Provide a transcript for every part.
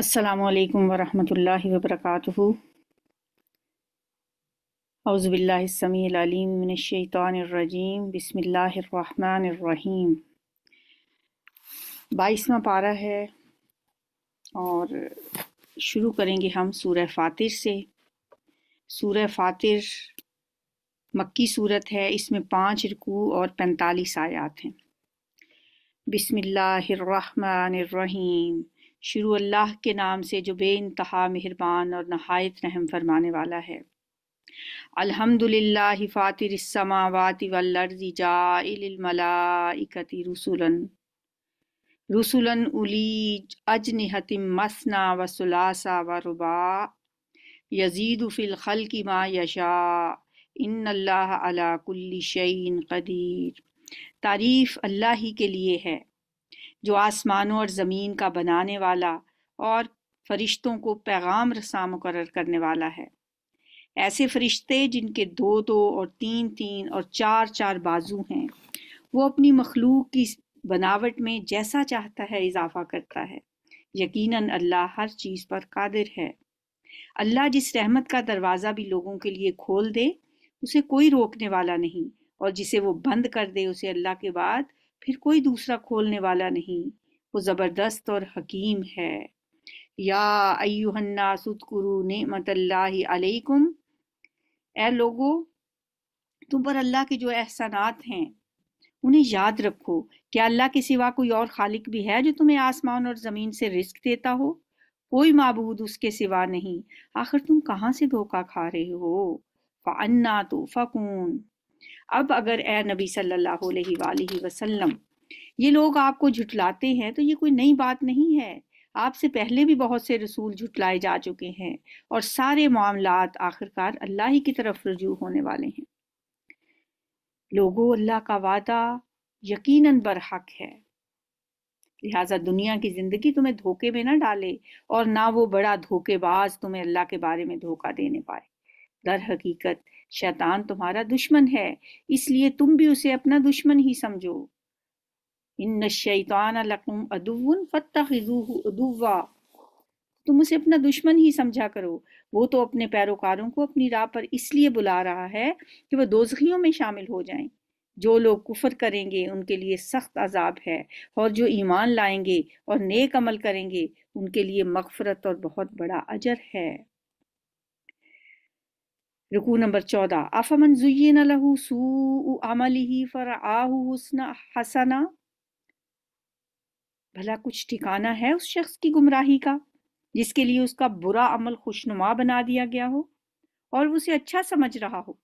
असलकम वरहमल वबरक अज़बिल्लामीमिनशैतरजीम बसमीम बाईसवा पारा है और शुरू करेंगे हम सूर्य फ़ातिर से सूर्य फ़ातिर मक्की सूरत है इसमें पाँच रकू और पैंतालीस आयात हैं बसमीम शुरू अल्लाह के नाम से जो बे इंतहा मेहरबान और नहायत रहम फरमाने वाला है अल्हम्दुलिल्लाह फ़ातिर समावाति वल्लर्ज़ि जाइलिल मलाइकति रसूलन रसूलन उली अजनिहतिम मसना व सुलासा व रुबा यजीद फ़िल खल्कि मा यशा इन अल्लाह अला कुल्ली शैन कदीर तारीफ़ अल्लाह ही के लिए है जो आसमानों और ज़मीन का बनाने वाला और फरिश्तों को पैगाम रसा मुकर करने वाला है ऐसे फरिश्ते जिनके दो दो और तीन तीन और चार चार बाजू हैं वो अपनी मखलूक की बनावट में जैसा चाहता है इजाफा करता है यकीनन अल्लाह हर चीज़ पर कादिर है अल्लाह जिस रहमत का दरवाज़ा भी लोगों के लिए खोल दे उसे कोई रोकने वाला नहीं और जिसे वो बंद कर दे उसे अल्लाह के बाद फिर कोई दूसरा खोलने वाला नहीं वो ज़बरदस्त और हकीम है या अयुहन्नासुदकुरु नमतल्लाकुम ए लोगो तुम पर अल्लाह के जो एहसानात हैं उन्हें याद रखो क्या अल्लाह के सिवा कोई और खालिक भी है जो तुम्हें आसमान और ज़मीन से रिस्क देता हो कोई मबूद उसके सिवा नहीं आखिर तुम कहाँ से धोखा खा रहे हो फ़न्ना तो फ़कून अब अगर ए नबी सल्लल्लाहु अलैहि वसल्लम ये लोग आपको झुटलाते हैं तो ये कोई नई बात नहीं है आपसे पहले भी बहुत से रसूल झुटलाए जा चुके हैं और सारे मामला आखिरकार अल्लाह ही की तरफ रजू होने वाले हैं लोगों अल्लाह का वादा यकीनन बरहक है लिहाजा दुनिया की ज़िंदगी तुम्हें धोखे में ना डाले और ना वो बड़ा धोखेबाज तुम्हें अल्लाह के बारे में धोखा देने पाए दर हकीकत शैतान तुम्हारा दुश्मन है इसलिए तुम भी उसे अपना दुश्मन ही समझो इन शैतान लकुम अदुवन अदुवा तुम उसे अपना दुश्मन ही समझा करो वो तो अपने पैरोकारों को अपनी राह पर इसलिए बुला रहा है कि वह दोजखियों में शामिल हो जाएं जो लोग कुफर करेंगे उनके लिए सख्त अजाब है और जो ईमान लाएंगे और नेक अमल करेंगे उनके लिए मगफरत और बहुत बड़ा अजर है रुकू नंबर चौदह आफमन जुयन लहू सू अमल ही फ़र आहू हसना भला कुछ ठिकाना है उस शख्स की गुमराही का जिसके लिए उसका बुरा अमल खुशनुमा बना दिया गया हो और वो उसे अच्छा समझ रहा हो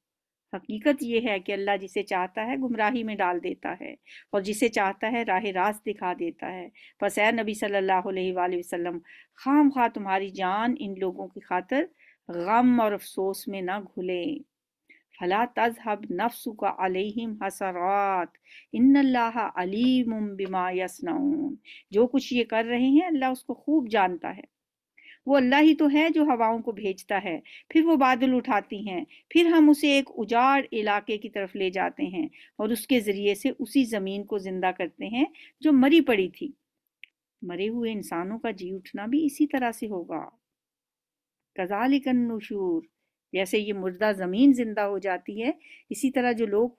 हकीकत यह है कि अल्लाह जिसे चाहता है गुमराही में डाल देता है और जिसे चाहता है राह रास्त दिखा देता है बस ए नबी सल्लल्लाहु अलैहि वसल्लम खाम खा तुम्हारी जान इन लोगों की खातर गम और अफसोस में ना घुले फला तजहब नफ्सु का अलहिम हसरात इन्नल्लाह अलीम बिमा यसनाउन जो कुछ ये कर रहे हैं अल्लाह उसको खूब जानता है वो अल्लाह ही तो है जो हवाओं को भेजता है फिर वो बादल उठाती हैं फिर हम उसे एक उजाड़ इलाके की तरफ ले जाते हैं और उसके ज़रिए से उसी ज़मीन को ज़िंदा करते हैं जो मरी पड़ी थी मरे हुए इंसानों का जी उठना भी इसी तरह से होगा कजालिक नशूर जैसे ये मुर्दा ज़मीन ज़िंदा हो जाती है इसी तरह जो लोग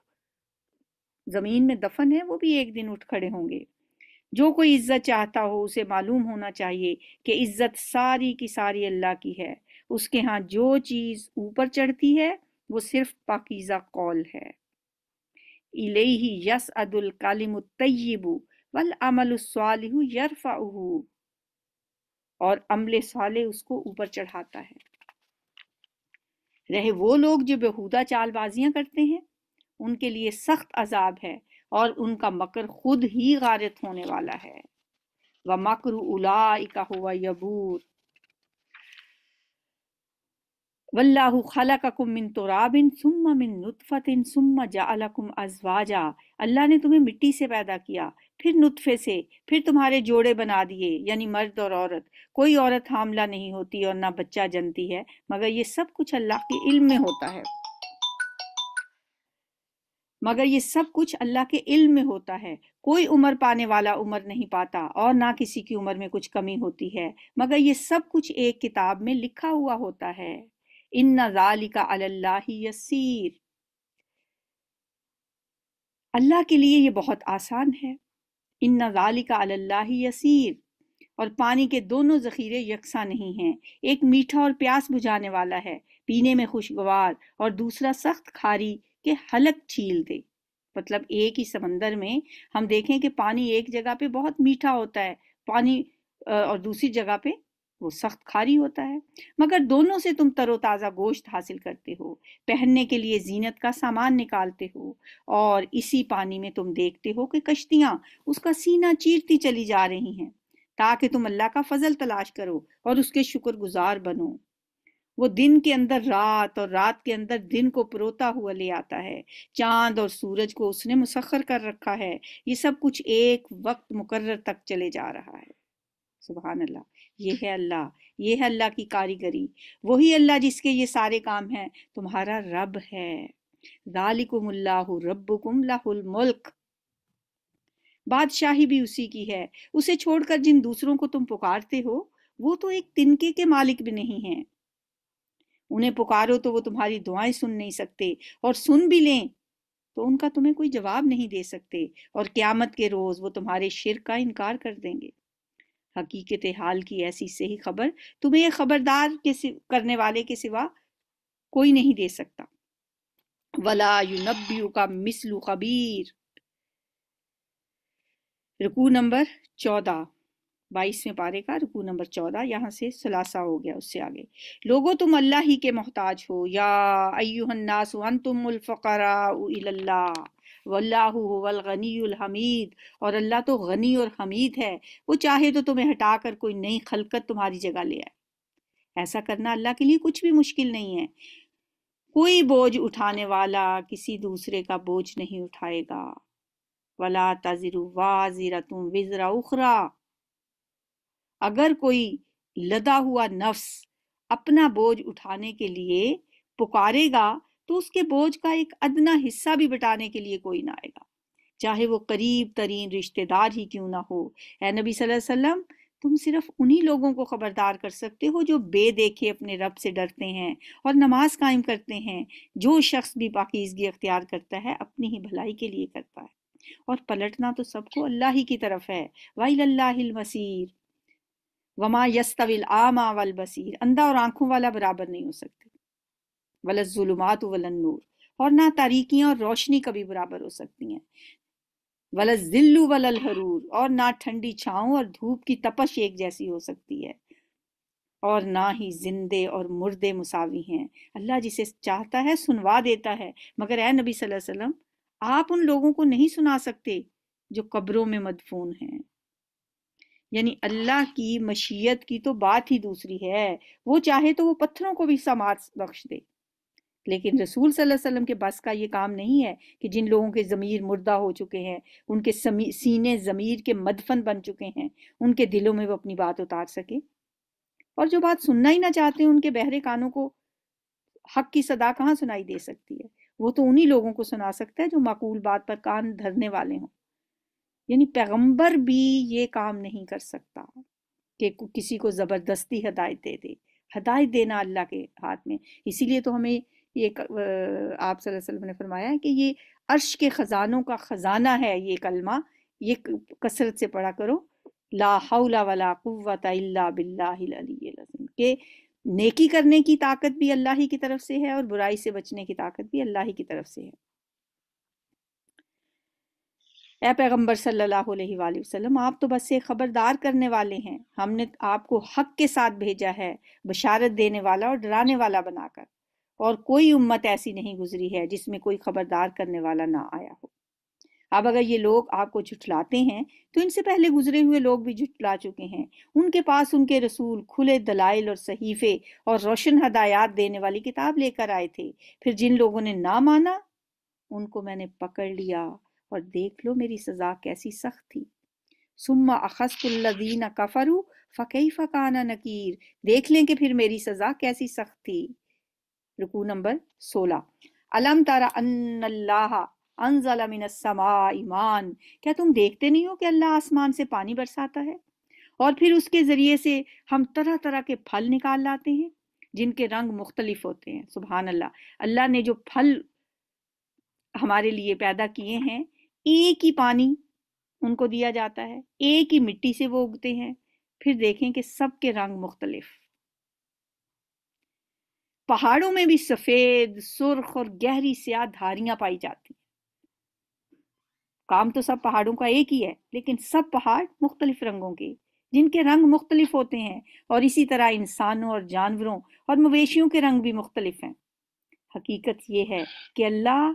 ज़मीन में दफन है वो भी एक दिन उठ खड़े होंगे जो कोई इज्जत चाहता हो उसे मालूम होना चाहिए कि इज्जत सारी की सारी अल्लाह की है उसके यहाँ जो चीज़ ऊपर चढ़ती है वो सिर्फ पाकिज़ा कौल है इलेही यस अदुल कालिम तय्यबू वल अमल यरफ़ाहू और अमले साले उसको ऊपर चढ़ाता है रहे वो लोग जो बेहुदा चालबाजियां करते हैं उनके लिए सख्त अजाब है और उनका मकर खुद ही गारत होने वाला है व मकर उला हुआ यबूर वल्लाहु खलककुम मिन तुराबिन सुम्मा मिन नुतफतिन सुम्मा जाअलकुम अजवाजा अल्लाह ने तुम्हें मिट्टी से पैदा किया फिर नुतफे से फिर तुम्हारे जोड़े बना दिए यानी मर्द और औरत कोई औरत हामला नहीं होती और ना बच्चा जनती है मगर ये सब कुछ अल्लाह के इल्म में होता है मगर ये सब कुछ अल्लाह के इल्म में होता है कोई उम्र पाने वाला उम्र नहीं पाता और ना किसी की उम्र में कुछ कमी होती है मगर ये सब कुछ एक किताब में लिखा हुआ होता है इन नजालिका अल्लाह यसीर अल्लाह के लिए ये बहुत आसान है इन ज़ालिका अल्लाह यसीर और पानी के दोनों ज़ख़ीरे यकसा नहीं हैं एक मीठा और प्यास बुझाने वाला है पीने में खुशगवार और दूसरा सख्त खारी के हलक छील दे मतलब एक ही समंदर में हम देखें कि पानी एक जगह पे बहुत मीठा होता है पानी और दूसरी जगह पे वो सख्त खारी होता है मगर दोनों से तुम तरोताज़ा गोश्त हासिल करते हो पहनने के लिए जीनत का सामान निकालते हो और इसी पानी में तुम देखते हो कि कश्तियाँ उसका सीना चीरती चली जा रही हैं ताकि तुम अल्लाह का फजल तलाश करो और उसके शुक्रगुजार बनो वो दिन के अंदर रात और रात के अंदर दिन को परोता हुआ ले आता है चांद और सूरज को उसने मुसखर कर रखा है ये सब कुछ एक वक्त मुकर्र तक चले जा रहा है सुबहान अल्लाह ये है अल्लाह ये है अल्लाह की कारीगरी वही अल्लाह जिसके ये सारे काम हैं तुम्हारा रब है रब्बुकुम मुल्क बादशाही भी उसी की है उसे छोड़कर जिन दूसरों को तुम पुकारते हो वो तो एक तिनके के मालिक भी नहीं है उन्हें पुकारो तो वो तुम्हारी दुआएं सुन नहीं सकते और सुन भी लें तो उनका तुम्हें कोई जवाब नहीं दे सकते और क्यामत के रोज वो तुम्हारे शिर का इनकार कर देंगे हकीकत हाल की ऐसी सही खबर तुम्हें खबरदार के करने वाले के सिवा कोई नहीं दे सकता वला युनबी का मिसलु खबीर रुकू नंबर चौदह बाईसवें पारे का रुकू नंबर चौदह यहाँ से सलासा हो गया उससे आगे लोगो तुम अल्लाह ही के मोहताज हो या अयुहन्नास तुम उल्फ़रा हमीद और अल्लाह तो गनी और हमीद है वो चाहे तो तुम्हें हटाकर कोई नई खलकत तुम्हारी जगह ले आए ऐसा करना अल्लाह के लिए कुछ भी मुश्किल नहीं है कोई बोझ उठाने वाला किसी दूसरे का बोझ नहीं उठाएगा वला ताजिरु वाजिरा तुम विजरा उखरा अगर कोई लदा हुआ नफ्स अपना बोझ उठाने के लिए पुकारेगा तो उसके बोझ का एक अदना हिस्सा भी बटाने के लिए कोई ना आएगा चाहे वो करीब तरीन रिश्तेदार ही क्यों ना हो ए नबी वसल्लम तुम सिर्फ उन्हीं लोगों को खबरदार कर सकते हो जो बेदेखे अपने रब से डरते हैं और नमाज कायम करते हैं जो शख्स भी पाकिजगी अख्तियार करता है अपनी ही भलाई के लिए करता है और पलटना तो सबको अल्लाह ही की तरफ है वाहिल्लामसीर वमा यस्तविल आमा वल बसीर अंधा और आंखों वाला बराबर नहीं हो सकते वलजुलमात वलनूर और ना तारीकियां और रोशनी कभी बराबर हो सकती हैं वलत जिल्लू वलल हरूर और ना ठंडी छाओ और धूप की तपश एक जैसी हो सकती है और ना ही जिंदे और मुर्दे मुसावी हैं अल्लाह जिसे चाहता है सुनवा देता है मगर ए नबी सल्लल्लाहु वसल्लम आप उन लोगों को नहीं सुना सकते जो कब्रों में मदफून हैं यानी अल्लाह की मशीयत की तो बात ही दूसरी है वो चाहे तो वो पत्थरों को भी समाज बख्श दे लेकिन रसूल सल्लल्लाहु अलैहि वसल्लम के बस का ये काम नहीं है कि जिन लोगों के ज़मीर मुर्दा हो चुके हैं उनके सीने ज़मीर के मदफन बन चुके हैं उनके दिलों में वो अपनी बात उतार सके और जो बात सुनना ही ना चाहते हैं उनके बहरे कानों को हक की सदा कहाँ सुनाई दे सकती है वो तो उन्हीं लोगों को सुना सकता है जो माकूल बात पर कान धरने वाले हों यानी पैगंबर भी ये काम नहीं कर सकता कि किसी को ज़बरदस्ती हदायत दे दे हदायत देना अल्लाह के हाथ में इसीलिए तो हमें ये आप सल्लल्लाहु ने फरमाया कि ये अर्श के ख़जानों का ख़जाना है ये कलमा ये कसरत से पढ़ा करो ला वाला वला के नेकी करने की ताकत भी अल्लाह ही की तरफ से है और बुराई से बचने की ताकत भी अल्लाह ही की तरफ से है ए पैगम्बर सल्लल्लाहु अलैहि वसल्लम आप तो बस एक ख़बरदार करने वाले हैं हमने आपको हक के साथ भेजा है बशारत देने वाला और डराने वाला बनाकर और कोई उम्मत ऐसी नहीं गुजरी है जिसमें कोई खबरदार करने वाला ना आया हो अब अगर ये लोग आपको झुठलाते हैं तो इनसे पहले गुजरे हुए लोग भी झुठला चुके हैं उनके पास उनके रसूल खुले दलाइल और सहीफे और रोशन हदायत देने वाली किताब लेकर आए थे फिर जिन लोगों ने ना माना उनको मैंने पकड़ लिया और देख लो मेरी सजा कैसी सख्त थी सुम्मा अखस्तुल्लदीन कफरू फ़कीफ़ काना नकीर देख लें कि फिर मेरी सज़ा कैसी सख्त थी रुकू नंबर सोलह अलम तारा अन्नल्लाह मिन समा ईमान क्या तुम देखते नहीं हो कि अल्लाह आसमान से पानी बरसाता है और फिर उसके ज़रिए से हम तरह तरह के फल निकाल लाते हैं जिनके रंग मुख्तलिफ होते हैं सुबहान अल्लाह अल्लाह ने जो फल हमारे लिए पैदा किए हैं एक ही पानी उनको दिया जाता है एक ही मिट्टी से वो उगते हैं फिर देखें कि सबके रंग मुख्तलिफ पहाड़ों में भी सफेद सुर्ख और गहरी स्याह धारियां पाई जाती काम तो सब पहाड़ों का एक ही है लेकिन सब पहाड़ मुख्तलिफ रंगों के जिनके रंग मुख्तलिफ होते हैं और इसी तरह इंसानों और जानवरों और मवेशियों के रंग भी मुख्तलिफ हैं हकीकत यह है कि अल्लाह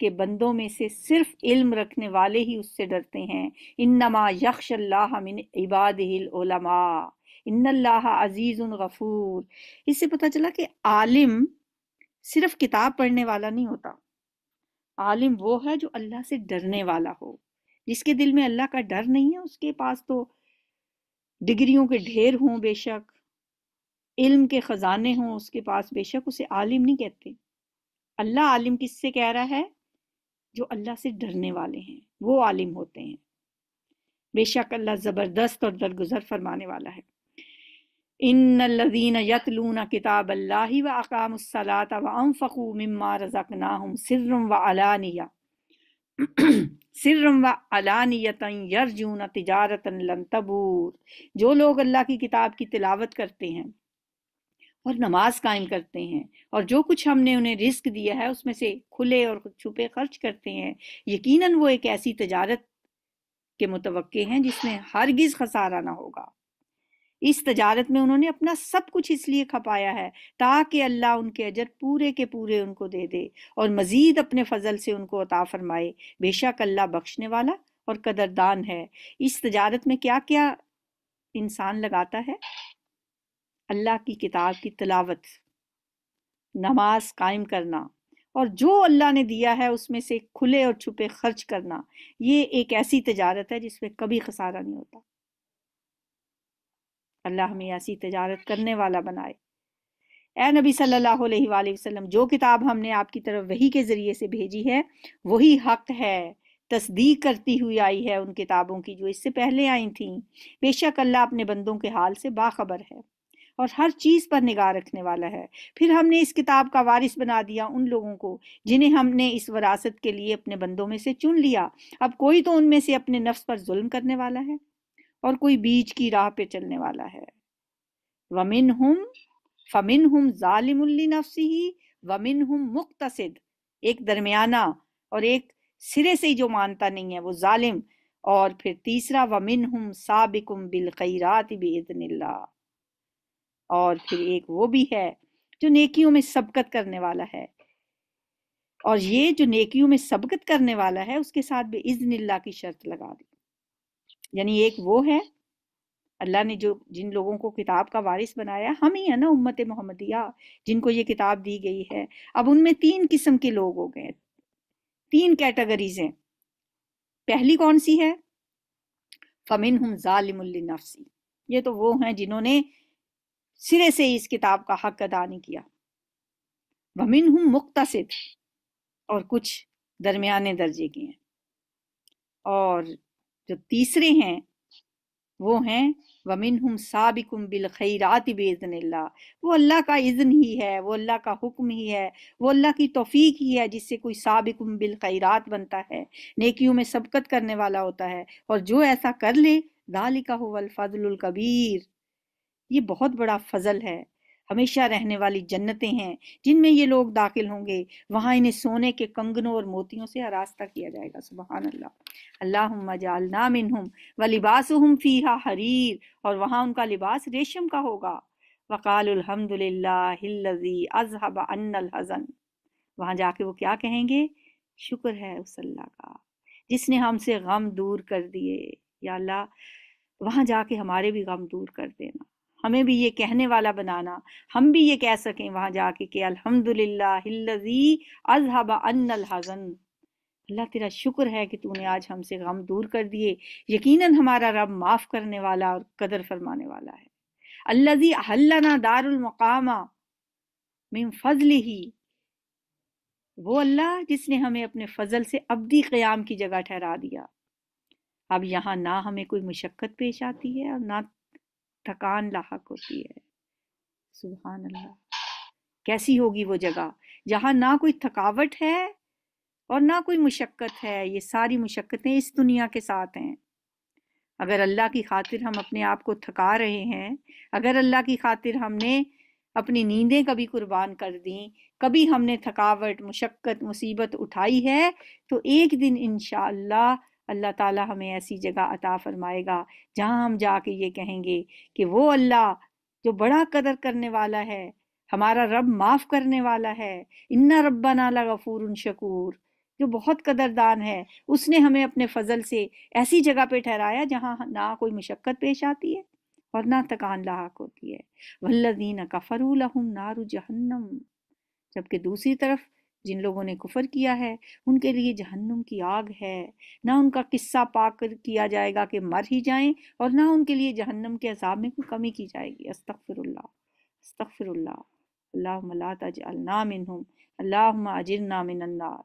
के बंदों में से सिर्फ इल्म रखने वाले ही उससे डरते हैं इन्नमा यक्ष अल्लाह मिन इबाद इन्नल्लाह अजीज गफूर इससे पता चला कि आलिम सिर्फ किताब पढ़ने वाला नहीं होता आलिम वो है जो अल्लाह से डरने वाला हो जिसके दिल में अल्लाह का डर नहीं है उसके पास तो डिग्रियों के ढेर हों बेशक इल्म के ख़जाने हों उसके पास बेशक उसे आलिम नहीं कहते अल्लाह आलिम किससे कह रहा है जो अल्लाह से डरने वाले हैं वो आलिम होते हैं बेशक अल्लाह ज़बरदस्त और दरगुजर फरमाने वाला है किताब अल्लाह व सिर्रम व अलानिया सिर्रम व जो लोग अल्लाह की किताब की तिलावत करते हैं और नमाज कायम करते हैं और जो कुछ हमने उन्हें रिस्क दिया है उसमें से खुले और छुपे खर्च करते हैं यकीनन वो एक ऐसी तजारत के मुतवक़ हैं जिसमें हरगिज़ खसारा ना होगा इस तजारत में उन्होंने अपना सब कुछ इसलिए खपाया है ताकि अल्लाह उनके अजर पूरे के पूरे उनको दे दे और मज़ीद अपने फ़जल से उनको अता फरमाए बेशक अल्लाह बख्शने वाला और कदरदान है इस तजारत में क्या क्या इंसान लगाता है अल्लाह की किताब की तलावत नमाज कायम करना और जो अल्लाह ने दिया है उसमें से खुले और छुपे खर्च करना ये एक ऐसी तजारत है जिसमें कभी खसारा नहीं होता अल्लाह हमें ऐसी तजारत करने वाला बनाए ए नबी सल्लल्लाहु अलैहि वसल्लम जो किताब हमने आपकी तरफ वही के ज़रिए से भेजी है वही हक है तस्दीक करती हुई आई है उन किताबों की जो इससे पहले आई थी बेशक अल्लाह अपने बंदों के हाल से बाखबर है और हर चीज़ पर निगाह रखने वाला है फिर हमने इस किताब का वारिस बना दिया उन लोगों को जिन्हें हमने इस वरासत के लिए अपने बंदों में से चुन लिया अब कोई तो उनमें से अपने नफ्स पर जुल्म करने वाला है और कोई बीज की राह पे चलने वाला है वमिन हम फमिन हम जालिमुल्ली नफसी ही वमिन हम मुख्तसद एक दरमियाना और एक सिरे से ही जो मानता नहीं है वो जालिम और फिर तीसरा वमिन हम साबिकुम खैरात बेदनिल्ला और फिर एक वो भी है जो नेकियों में सबकत करने वाला है और ये जो नेकियों में सबकत करने वाला है उसके साथ भी इजनिल्ला की शर्त लगा दी यानी एक वो है अल्लाह ने जो जिन लोगों को किताब का वारिस बनाया हम ही है ना उम्मत मोहम्मदिया जिनको ये किताब दी गई है अब उनमें तीन किस्म के लोग हो गए तीन कैटेगरीज हैं पहली कौन सी है फमिन हम ज़ालिमसी ये तो वो हैं जिन्होंने सिरे से इस किताब का हक अदा नहीं किया वमिन हम मुख्तसद और कुछ दरमियाने दर्जे के हैं और जो तीसरे हैं वो हैं वमिन हम साबिकुम बिल खैरात बेजनल्ला वो अल्लाह का इज़्न ही है वो अल्लाह का हुक्म ही है वो अल्लाह की तोफ़ीक ही है जिससे कोई साबिकुम बिल खैरात बनता है नेकियों में सबकत करने वाला होता है और जो ऐसा कर ले दालिका हुवल फजलुल कबीर ये बहुत बड़ा फजल है हमेशा रहने वाली जन्नतें हैं जिनमें ये लोग दाखिल होंगे वहाँ इन्हें सोने के कंगनों और मोतियों से आरास्ता किया जाएगा सुबह अल्लाह अल्लाह जालना मिनहुम व लिबासुम फ़ीहा हरीर और वहाँ उनका लिबास रेशम का होगा वक़ालहमदिल्लाजी अजहब हज़न वहाँ जाके वो क्या कहेंगे शुक्र है उस अल्लाह का जिसने हमसे गम दूर कर दिए या अल्लाह वहाँ जाके हमारे भी गम दूर कर देना हमें भी ये कहने वाला बनाना हम भी ये कह सकें वहां जाके कि अल्हम्दुलिल्लाहिल्लज़ी अजहबा अन्नल हज़न अल्लाह तेरा शुक्र है कि तूने आज हमसे गम दूर कर दिए यकीनन हमारा रब माफ़ करने वाला और कदर फरमाने वाला है अल्लाजी हल्लाना दारुलमकामा मिम फजल ही वो अल्लाह जिसने हमें अपने फजल से अबदी क़याम की जगह ठहरा दिया अब यहाँ ना हमें कोई मुशक्क़त पेश आती है और ना थकान लाक होती है सुबहान अल्लाह कैसी होगी वो जगह जहाँ ना कोई थकावट है और ना कोई मुशक्क़त है ये सारी मुशक्क़तें इस दुनिया के साथ हैं अगर अल्लाह की खातिर हम अपने आप को थका रहे हैं अगर अल्लाह की खातिर हमने अपनी नींदें कभी कुर्बान कर दी कभी हमने थकावट मुशक्क़त मुसीबत उठाई है तो एक दिन इनशाला अल्लाह ताला हमें ऐसी जगह अता फरमाएगा जहाँ हम जाके ये कहेंगे कि वो अल्लाह जो बड़ा कदर करने वाला है हमारा रब माफ़ करने वाला है इन्ना रब्बा नाला गफूर शकूर जो बहुत कदरदान है उसने हमें अपने फजल से ऐसी जगह पे ठहराया जहाँ ना कोई मशक्क़त पेश आती है और ना थकान लाक होती है वल्लदीन कफरू लहम नारु जहन्नम जबकि दूसरी तरफ जिन लोगों ने कुफर किया है उनके लिए जहन्नुम की आग है ना उनका किस्सा पाक किया जाएगा कि मर ही जाएं और ना उनके लिए जहन्नुम के असाब में कोई कमी की जाएगी अस्तफिर अस्तफ़िरल्ला अल्लाह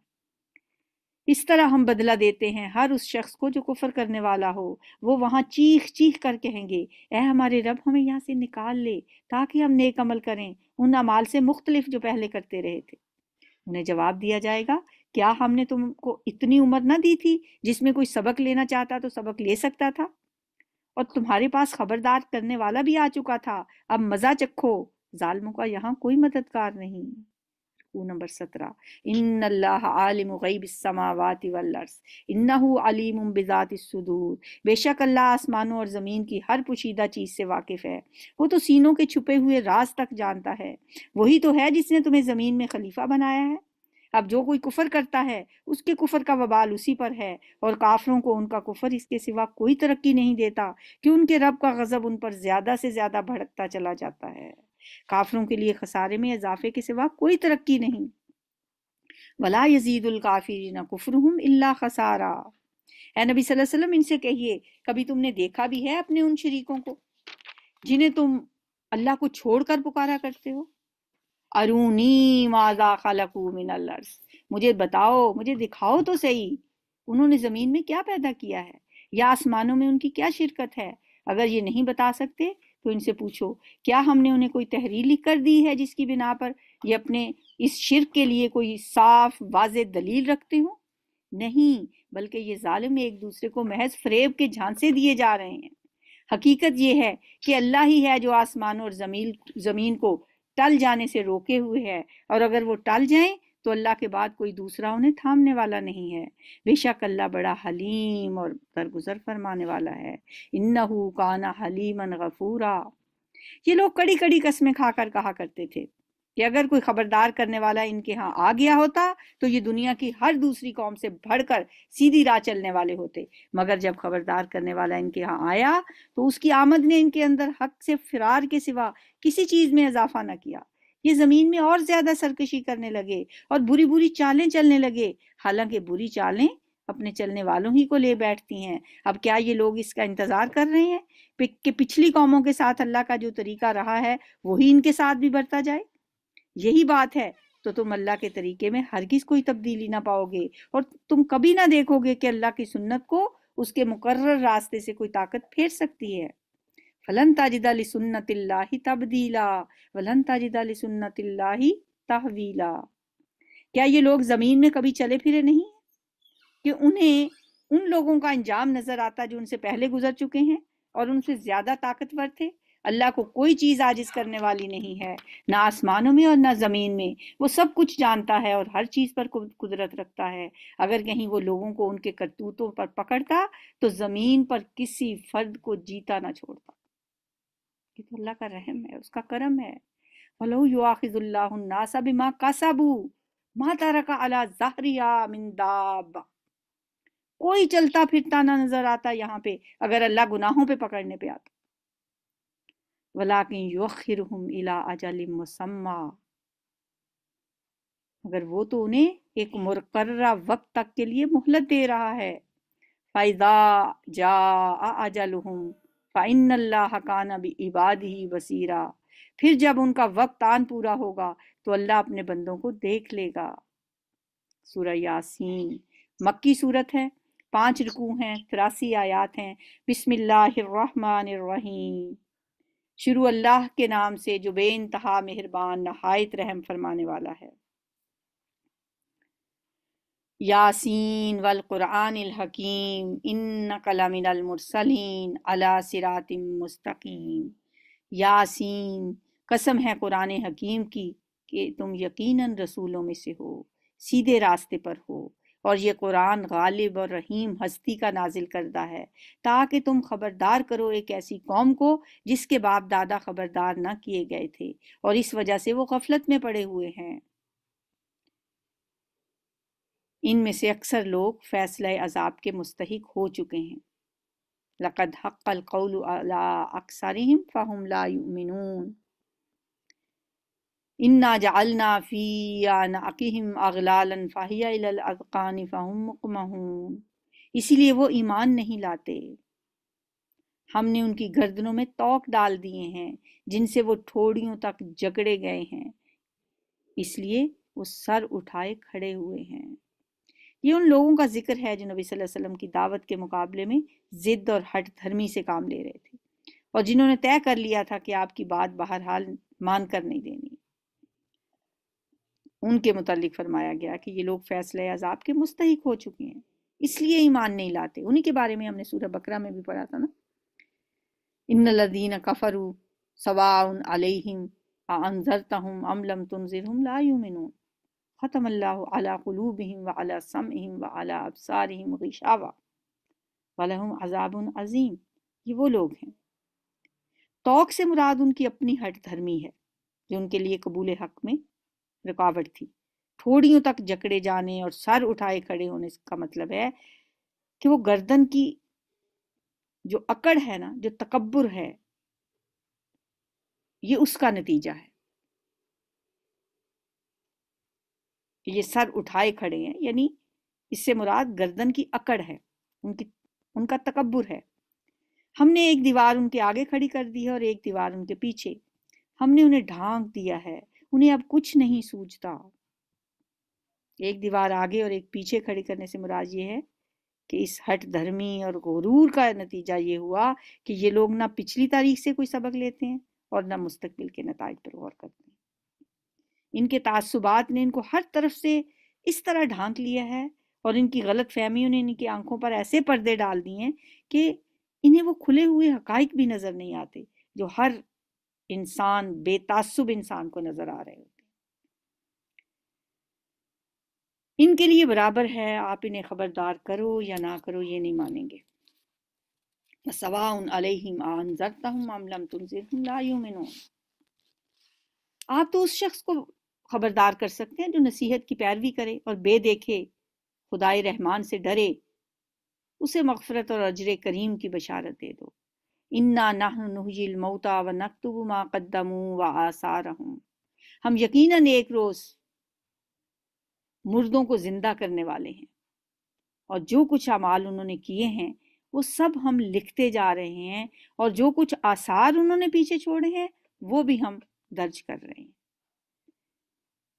इस तरह हम बदला देते हैं हर उस शख्स को जो कुफर करने वाला हो वो वहाँ चीख चीख कर कहेंगे ऐ हमारे रब हमें यहाँ से निकाल ले ताकि हम नेक अमल करें उन अमाल से मुख्तलिफ जो पहले करते रहे थे उन्हें जवाब दिया जाएगा क्या हमने तुमको इतनी उम्र ना दी थी जिसमें कोई सबक लेना चाहता तो सबक ले सकता था और तुम्हारे पास खबरदार करने वाला भी आ चुका था अब मजा चखो जालमों का यहाँ कोई मददगार नहीं रुकू नंबर सत्रह इन आलिम गईब समावत वर्स इन्ना अलीम बिजात सदूर बेशक अल्लाह आसमानों और ज़मीन की हर पुशीदा चीज़ से वाकिफ़ है वो तो सीनों के छुपे हुए राज तक जानता है वही तो है जिसने तुम्हें ज़मीन में खलीफा बनाया है अब जो कोई कुफर करता है उसके कुफर का वबाल उसी पर है और काफरों को उनका कुफर इसके सिवा कोई तरक्की नहीं देता कि उनके रब का गज़ब उन पर ज़्यादा से ज़्यादा भड़कता चला जाता है काफिरों के लिए खसारे में इजाफे के सिवा कोई तरक्की नहीं वला यजीदुल यजीदुल्काफिर कुफरहुम इल्ला खसारा ए नबी सल्लल्लाहु अलैहि वसल्लम इनसे कहिए कभी तुमने देखा भी है अपने उन शरीकों को जिन्हें तुम अल्लाह को छोड़कर पुकारा करते हो अरूनी माजा खलकु मिन मुझे बताओ मुझे दिखाओ तो सही उन्होंने ज़मीन में क्या पैदा किया है या आसमानों में उनकी क्या शिरकत है अगर ये नहीं बता सकते तो इनसे पूछो क्या हमने उन्हें कोई तहरीर लिख कर दी है जिसकी बिना पर ये अपने इस शिरक के लिए कोई साफ वाज दलील रखते हो नहीं बल्कि ये जालिम एक दूसरे को महज फ्रेब के झांसे दिए जा रहे हैं हकीकत ये है कि अल्लाह ही है जो आसमान और जमीन जमीन को टल जाने से रोके हुए है और अगर वो टल जाएं तो अल्लाह के बाद कोई दूसरा उन्हें थामने वाला नहीं है बेशक अल्लाह बड़ा हलीम और दरगुजर फरमाने वाला है इन्नहू काना हलीमन गफूरा ये लोग कड़ी कड़ी कस्में खाकर कहा करते थे कि अगर कोई खबरदार करने वाला इनके यहाँ आ गया होता तो ये दुनिया की हर दूसरी कौम से भड़कर सीधी राह चलने वाले होते मगर जब खबरदार करने वाला इनके यहाँ आया तो उसकी आमद ने इनके अंदर हक से फिरार के सिवा किसी चीज में इजाफा न किया ये जमीन में और ज्यादा सरकशी करने लगे और बुरी बुरी चालें चलने लगे हालांकि बुरी चालें अपने चलने वालों ही को ले बैठती हैं अब क्या ये लोग इसका इंतजार कर रहे हैं कि पिछली कौमों के साथ अल्लाह का जो तरीका रहा है वही इनके साथ भी बरता जाए यही बात है तो तुम अल्लाह के तरीके में हरगिज कोई तब्दीली ना पाओगे और तुम कभी ना देखोगे कि अल्लाह की सुन्नत को उसके मुकर्र रास्ते से कोई ताकत फेर सकती है फलन ताजिदा लिसुन्नतिल्ला तबदीला वलन ताजिदा लिसुन्नतिल्ला तहवीला क्या ये लोग ज़मीन में कभी चले फिरे नहीं कि उन्हें उन लोगों का अंजाम नज़र आता जो उनसे पहले गुजर चुके हैं और उनसे ज़्यादा ताकतवर थे अल्लाह को कोई चीज़ आजिज करने वाली नहीं है ना आसमानों में और ना ज़मीन में वो सब कुछ जानता है और हर चीज़ पर कुदरत रखता है अगर कहीं वो लोगों को उनके करतूतों पर पकड़ता तो ज़मीन पर किसी फर्द को जीता ना छोड़ता तो अल्लाह का रहम है उसका करम है भलो युआखिजुल्लासा बिमा कासाबू माता रखा अला जहरिया मिंदाब कोई चलता फिरता ना नजर आता यहाँ पे अगर अल्लाह गुनाहों पे पकड़ने पे आता वलाकिन युखिर इला अजल मुसम्मा मगर वो तो उन्हें एक मुकर्रा वक्त तक के लिए मोहलत दे रहा है फायदा जा अजल फ़ाइनल्लाह काना इबाद ही वसीरा फिर जब उनका वक्त आन पूरा होगा तो अल्लाह अपने बंदों को देख लेगा सूरह यासीन मक्की सूरत है पांच रुकू हैं तिरासी आयात हैं बिस्मिल्लाहिर्रहमानिर्रहीम शुरू अल्लाह के नाम से जो बेानतहा मेहरबान नहायत रहम फरमाने वाला है यासीन वल हकीम इन कलामिनमरसलिन अला सिरातिम मुस्तकीम यासीन कसम है कुरान हकीम की कि तुम यकीनन रसूलों में से हो सीधे रास्ते पर हो और ये कुरान गालिब और रहीम हस्ती का नाजिल करता है ताकि तुम खबरदार करो एक ऐसी कौम को जिसके बाप दादा खबरदार ना किए गए थे और इस वजह से वो गफलत में पड़े हुए हैं इनमें से अक्सर लोग फैसला अजाब के मुस्तक हो चुके हैं लक़द हक़ल अक्सरहम फ़हम लामिन इन्ना जालना फ़ियान अक़म अगलालन फ़ाहियाकान फ़हम मुकमहून इसीलिए वो ईमान नहीं लाते हमने उनकी गर्दनों में तोक डाल दिए हैं जिनसे वो ठोड़ियों तक जगड़े गए हैं इसलिए वो सर उठाए खड़े हुए हैं ये उन लोगों का जिक्र है जो नबी सल्लल्लाहु अलैहि वसल्लम की दावत के मुकाबले में जिद और हट धर्मी से काम ले रहे थे और जिन्होंने तय कर लिया था कि आपकी बात बहरहाल मान कर नहीं देनी उनके मुतालिक फरमाया गया कि ये लोग फैसले अजाब के मुस्तक हो चुके हैं इसलिए ईमान नहीं लाते उन्हीं के बारे में हमने सूरह बकरा में भी पढ़ा था ना इन लदीन कफरू सवाउन अलहिम अनजरता हम अमलम तुनजिर ला यूमिनून ख़तमल्लाबहिम वाला समहिम वाला अबसारहिम गशावा वालहम अजाब अज़ीम ये वो लोग हैं तोक से मुराद उनकी अपनी हट धर्मी है जो उनके लिए कबूल हक में रुकावट थी थोड़ियों तक जकड़े जाने और सर उठाए खड़े होने का मतलब है कि वो गर्दन की जो अकड़ है ना जो तकबर है ये उसका नतीजा है ये सर उठाए खड़े हैं यानी इससे मुराद गर्दन की अकड़ है उनकी उनका तकबर है हमने एक दीवार उनके आगे खड़ी कर दी है और एक दीवार उनके पीछे हमने उन्हें ढांक दिया है उन्हें अब कुछ नहीं सूझता एक दीवार आगे और एक पीछे खड़ी करने से मुराद ये है कि इस हट धर्मी और गुरूर का नतीजा ये हुआ कि ये लोग ना पिछली तारीख से कोई सबक लेते हैं और ना मुस्तकबिल के नतज पर गौर करते हैं इनके तसुबात ने इनको हर तरफ से इस तरह ढांक लिया है और इनकी गलत फहमियों ने इनकी आंखों पर ऐसे पर्दे डाल दिए हैं कि इन्हें वो खुले हुए हकाइक भी नज़र नहीं आते जो हर इंसान बेतासुब इंसान को नज़र आ रहे होते इनके लिए बराबर है आप इन्हें खबरदार करो या ना करो ये नहीं मानेंगे आप तो उस शख्स को खबरदार कर सकते हैं जो नसीहत की पैरवी करे और बे देखे खुदाए रहमान से डरे उसे मगफरत और अजर करीम की बशारत दे दो इन्ना नुहजिल मऊता व नकतब मा कदमू व आसार हम यकीनन एक रोज़ मुर्दों को ज़िंदा करने वाले हैं और जो कुछ अमाल उन्होंने किए हैं वो सब हम लिखते जा रहे हैं और जो कुछ आसार उन्होंने पीछे छोड़े हैं वो भी हम दर्ज कर रहे हैं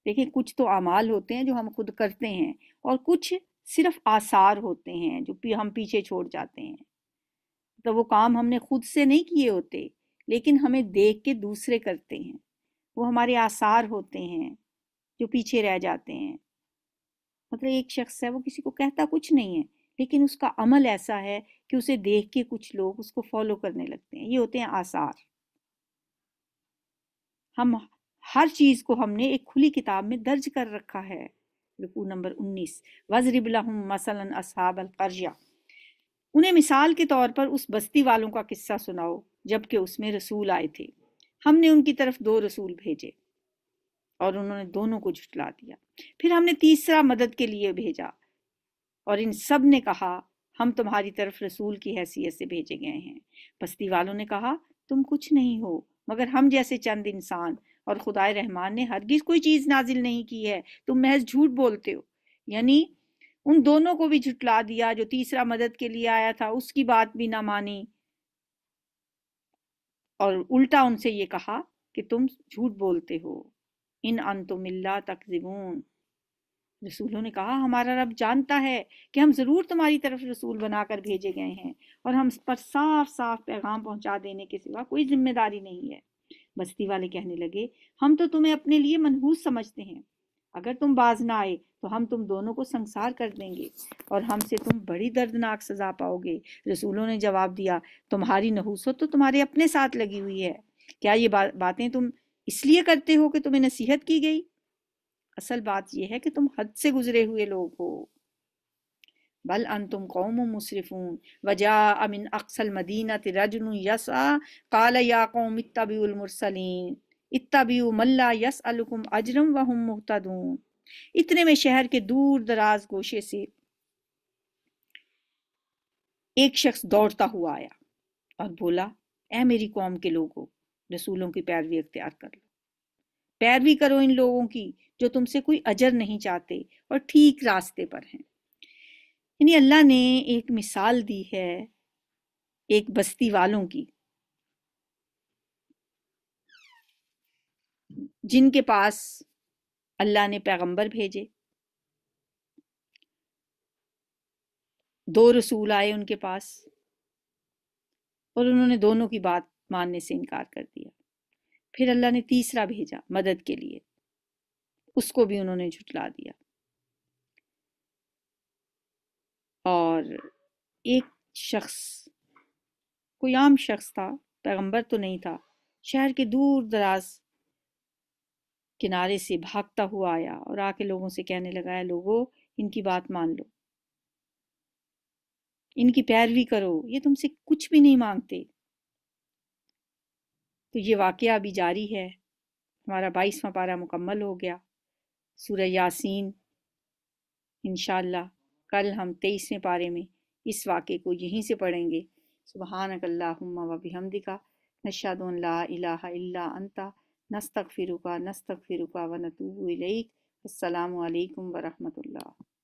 देखें कुछ तो अमाल होते हैं जो हम खुद करते हैं और कुछ सिर्फ आसार होते हैं जो हम पीछे छोड़ जाते हैं तो वो काम हमने खुद से नहीं किए होते लेकिन हमें देख के दूसरे करते हैं वो हमारे आसार होते हैं जो पीछे रह जाते हैं मतलब एक शख्स है वो किसी को कहता कुछ नहीं है लेकिन उसका अमल ऐसा है कि उसे देख के कुछ लोग उसको फॉलो करने लगते हैं ये होते हैं आसार हम हर चीज़ को हमने एक खुली किताब में दर्ज कर रखा है रुकू नंबर उन्नीस वजरिबलाहम मसलन असहाब अलकर्जा उन्हें मिसाल के तौर पर उस बस्ती वालों का किस्सा सुनाओ जबकि उसमें रसूल आए थे हमने उनकी तरफ दो रसूल भेजे और उन्होंने दोनों को झुटला दिया फिर हमने तीसरा मदद के लिए भेजा और इन सब ने कहा हम तुम्हारी तरफ रसूल की हैसियत से भेजे गए हैं बस्ती वालों ने कहा तुम कुछ नहीं हो मगर हम जैसे चंद इंसान और खुदा रहमान ने हरगिज कोई चीज़ नाजिल नहीं की है तुम महज झूठ बोलते हो यानी उन दोनों को भी झुटला दिया जो तीसरा मदद के लिए आया था उसकी बात भी ना मानी और उल्टा उनसे ये कहा कि तुम झूठ बोलते हो इन तक तकजिबून रसूलों ने कहा हमारा रब जानता है कि हम ज़रूर तुम्हारी तरफ रसूल बनाकर भेजे गए हैं और हम पर साफ साफ पैगाम पहुंचा देने के सिवा कोई जिम्मेदारी नहीं है बस्ती वाले कहने लगे हम तो तुम्हें अपने लिए मनहूस समझते हैं अगर तुम बाज ना आए तो हम तुम दोनों को संसार कर देंगे और हमसे तुम बड़ी दर्दनाक सजा पाओगे रसूलों ने जवाब दिया तुम्हारी नहूसत तो तुम्हारे अपने साथ लगी हुई है क्या ये बा, बातें तुम इसलिए करते हो कि तुम्हें नसीहत की गई असल बात यह है कि तुम हद से गुजरे हुए लोग हो बल अनतुम कौम मुसरफून वजा अमिन अक्सल मदीना तिरजन यसा काल या कौम इतबीमरसलिन इतबी मल्ला यस अलकुम अजरम वहम मुहतदून इतने में शहर के दूर दराज गोशे से एक शख्स दौड़ता हुआ आया और बोला ए मेरी कौम के लोगों रसूलों की पैरवी अख्तियार कर लो पैरवी करो इन लोगों की जो तुमसे कोई अजर नहीं चाहते और ठीक रास्ते पर हैं यानी अल्लाह ने एक मिसाल दी है एक बस्ती वालों की जिनके पास अल्लाह ने पैगंबर भेजे दो रसूल आए उनके पास और उन्होंने दोनों की बात मानने से इनकार कर दिया फिर अल्लाह ने तीसरा भेजा मदद के लिए उसको भी उन्होंने झुटला दिया और एक शख्स कोई आम शख्स था पैगंबर तो नहीं था शहर के दूर दराज किनारे से भागता हुआ आया और आके लोगों से कहने लगा है लोगों इनकी बात मान लो इनकी पैरवी करो ये तुमसे कुछ भी नहीं मांगते तो ये वाक़ अभी जारी है हमारा बाईसवा पारा मुकम्मल हो गया सूर्य यासीन इनशाला कल हम तेईसवें पारे में इस वाक़े को यहीं से पढ़ेंगे सुबहानकल्लाहुम्मा व बिहमदिका नशादुन ला इलाहा इल्ला अंता नस्तगफिरुका नस्तगफिरुका व नतूबु इलैक अस्सलाम वालेकुम